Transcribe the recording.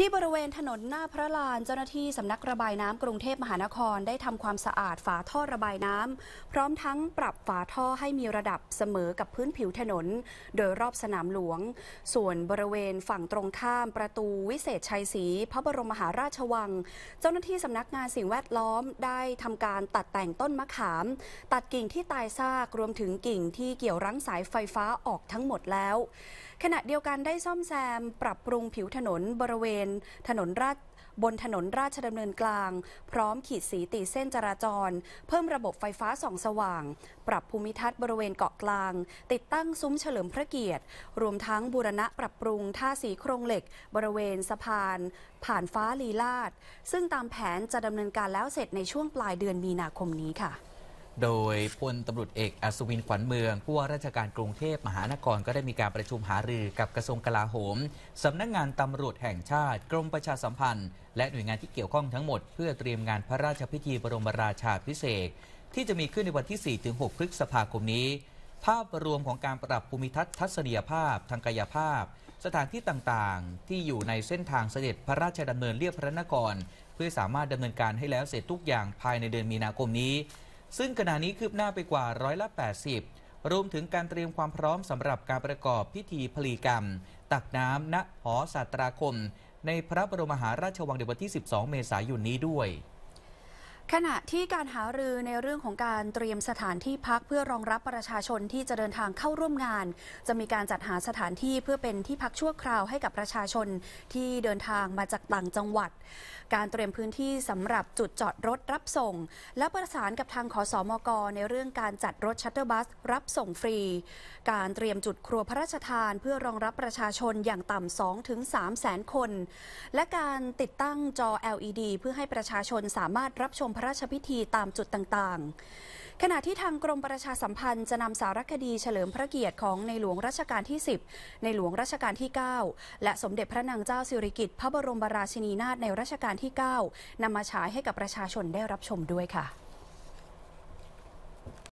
ที่บริเวณถนนหน้าพระลานเจ้าหน้าที่สำนักระบายน้ำกรุงเทพมหานครได้ทำความสะอาดฝาท่อระบายน้ำพร้อมทั้งปรับฝาท่อให้มีระดับเสมอกับพื้นผิวถนน โดยรอบสนามหลวง ส่วนบริเวณฝั่งตรงข้าม ประตูวิเศษชัยศรีพระบรมมหาราชวัง เจ้าหน้าที่สำนักงานสิ่งแวดล้อมได้ทำการตัดแต่งต้นมะขาม ตัดกิ่งที่ตายซากรวมถึงกิ่งที่เกี่ยวรั้งสายไฟฟ้าออกทั้งหมดแล้ว ขณะเดียวกันได้ซ่อมแซมปรับปรุงผิวถนนบริเวณณถนนราชบนถนนราชดำเนินกลาง พร้อมขีดสีตีเส้นจราจร เพิ่มระบบไฟฟ้าส่องสว่าง ปรับภูมิทัศน์บริเวณเกาะกลาง ติดตั้งซุ้มเฉลิมพระเกียรติ รวมทั้งบูรณะปรับปรุงท่าสีโครงเหล็ก บริเวณสะพาน ผ่านฟ้าลีลาดซึ่งตามแผนจะดำเนินการแล้วเสร็จในช่วงปลายเดือนมีนาคมนี้ค่ะโดยพลตำรวจเอกอัศวินขวัญเมืองผู้ว่าราชการกรุงเทพ มหานครก็ได้มีการประชุมหารือกับกระทรวงกลาโหมสำนักงงานตำรวจแห่งชาติ กรมประชาสัมพันธ์ และหน่วยงานที่เกี่ยวข้องทั้งหมดเพื่อเตรียมงานพระราชพิธีบรมราชาพิเศษที่จะมีขึ้นในวันที่ 4-6พฤษภาคมนี้ ภาพรวมของการปรับภูมิทัศน์ทัศนียภาพ ทางกายภาพ สถานที่ต่างๆ ที่อยู่ในเส้นทางเสด็จพระราชดำเนินเรียบพระนครเพื่อสามารถดำเนินการให้แล้วเสร็จทุกอย่างภายในเดือนมีนาคมนี้ซึ่งขณะนี้คืบหน้าไปกว่าร้อยละ80 รวมถึงการเตรียมความพร้อมสำหรับการประกอบพิธีพลีกรรม ตักน้ำณหอสัตราคม ในพระบรมมหาราชวังเดวันที่ 12 เมษายนนี้ด้วยขณะที่การหารือในเรื่องของการเตรียมสถานที่พักเพื่อรองรับประชาชนที่จะเดินทางเข้าร่วมงาน จะมีการจัดหาสถานที่เพื่อเป็นที่พักชั่วคราวให้กับประชาชนที่เดินทางมาจากต่างจังหวัด การเตรียมพื้นที่สำหรับจุดจอดรถรับส่ง และประสานกับทางขอสอมกในเรื่องการจัดรถชัตเตอร์บัส รับส่งฟรี การเตรียมจุดครัวพระราชทานเพื่อรองรับประชาชนอย่างต่ำสองถึงสามแสนคน และการติดตั้งจอ LED เพื่อให้ประชาชนสามารถรับชมพระราชพิธีตามจุดต่างๆ ขณะที่ทางกรมประชาสัมพันธ์จะนำสารคดีเฉลิมพระเกียรติของในหลวงรัชกาลที่ 10 ในหลวงรัชกาลที่ 9 และสมเด็จพระนางเจ้าสิริกิติ์พระบรมราชินีนาถในรัชกาลที่ 9นำมาฉายให้กับประชาชนได้รับชมด้วยค่ะ